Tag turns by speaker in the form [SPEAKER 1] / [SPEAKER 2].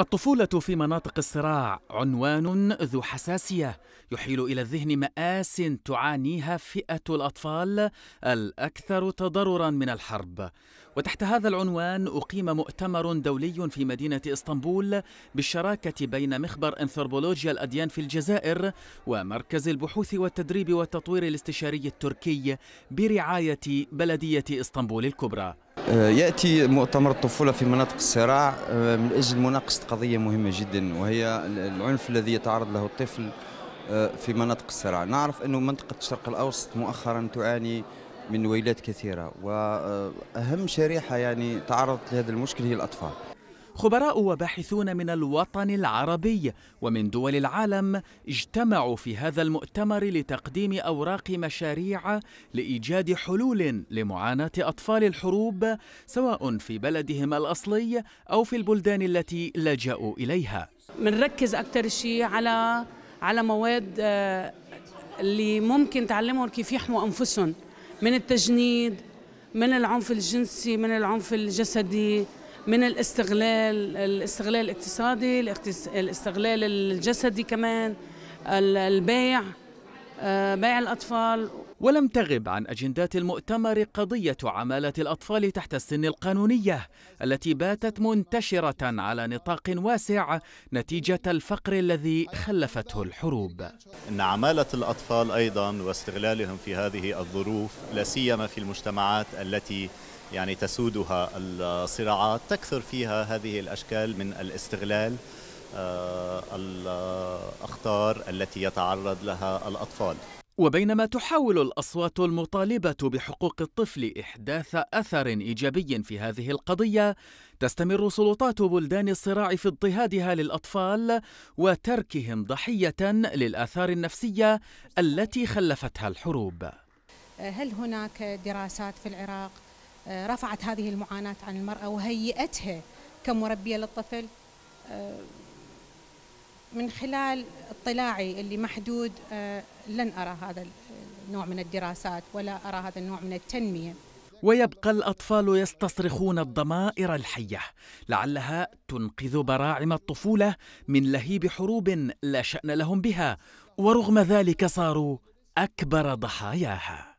[SPEAKER 1] الطفولة في مناطق الصراع عنوان ذو حساسية يحيل إلى الذهن مآس تعانيها فئة الأطفال الأكثر تضررا من الحرب وتحت هذا العنوان أقيم مؤتمر دولي في مدينة إسطنبول بالشراكة بين مخبر أنثروبولوجيا الأديان في الجزائر ومركز البحوث والتدريب والتطوير الاستشاري التركي برعاية بلدية إسطنبول الكبرى
[SPEAKER 2] آه، ياتي مؤتمر الطفوله في مناطق الصراع آه، من اجل مناقشه قضيه مهمه جدا وهي العنف الذي يتعرض له الطفل آه، في مناطق الصراع نعرف انه منطقه الشرق الاوسط مؤخرا تعاني من ويلات كثيره واهم شريحه يعني تعرضت لهذا المشكل هي الاطفال خبراء وباحثون من الوطن العربي ومن
[SPEAKER 1] دول العالم اجتمعوا في هذا المؤتمر لتقديم اوراق مشاريع لايجاد حلول لمعاناه اطفال الحروب سواء في بلدهم الاصلي او في البلدان التي لجأوا اليها.
[SPEAKER 3] منركز اكثر شيء على على مواد آه، اللي ممكن تعلمهم كيف يحموا انفسهم من التجنيد من العنف الجنسي من العنف الجسدي من الاستغلال الاستغلال الاقتصادي الاستغلال الجسدي كمان البيع آه، بيع الأطفال ولم
[SPEAKER 1] تغب عن أجندات المؤتمر قضية عمالة الأطفال تحت السن القانونية التي باتت منتشرة على نطاق واسع نتيجة الفقر الذي خلفته الحروب
[SPEAKER 4] إن عمالة الأطفال أيضا واستغلالهم في هذه الظروف لا سيما في المجتمعات التي يعني تسودها الصراعات تكثر فيها هذه الأشكال من الاستغلال آه، الأخطار التي يتعرض لها الأطفال وبينما تحاول الأصوات
[SPEAKER 1] المطالبة بحقوق الطفل إحداث أثر إيجابي في هذه القضية تستمر سلطات بلدان الصراع في اضطهادها للأطفال وتركهم ضحية للآثار النفسية التي خلفتها الحروب
[SPEAKER 5] آه، هل هناك دراسات في العراق آه، رفعت هذه المعاناة عن المرأة وهيئتها كمربية للطفل آه، من خلال اطلاعي اللي محدود آه، لن أرى هذا النوع من الدراسات ولا أرى هذا النوع من التنمية
[SPEAKER 1] ويبقى الأطفال يستصرخون الضمائر الحية لعلها تنقذ براعم الطفولة من لهيب حروب لا شأن لهم بها ورغم ذلك صاروا أكبر ضحاياها